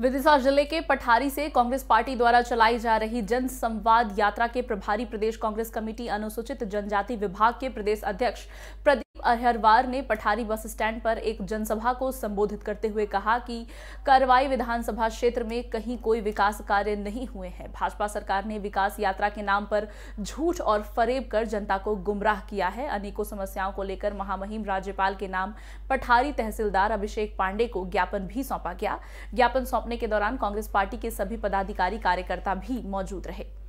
विदिशा जिले के पठारी से कांग्रेस पार्टी द्वारा चलाई जा रही जन संवाद यात्रा के प्रभारी प्रदेश कांग्रेस कमेटी अनुसूचित जनजाति विभाग के प्रदेश अध्यक्ष प्रदीप अहरवार ने पठारी बस स्टैंड पर एक जनसभा को संबोधित करते हुए कहा कि कार्रवाई विधानसभा क्षेत्र में कहीं कोई विकास कार्य नहीं हुए हैं भाजपा सरकार ने विकास यात्रा के नाम पर झूठ और फरेब कर जनता को गुमराह किया है अनेकों समस्याओं को लेकर महामहिम राज्यपाल के नाम पठारी तहसीलदार अभिषेक पांडे को ज्ञापन भी सौंपा गया ज्ञापन सौंपने के दौरान कांग्रेस पार्टी के सभी पदाधिकारी कार्यकर्ता भी मौजूद रहे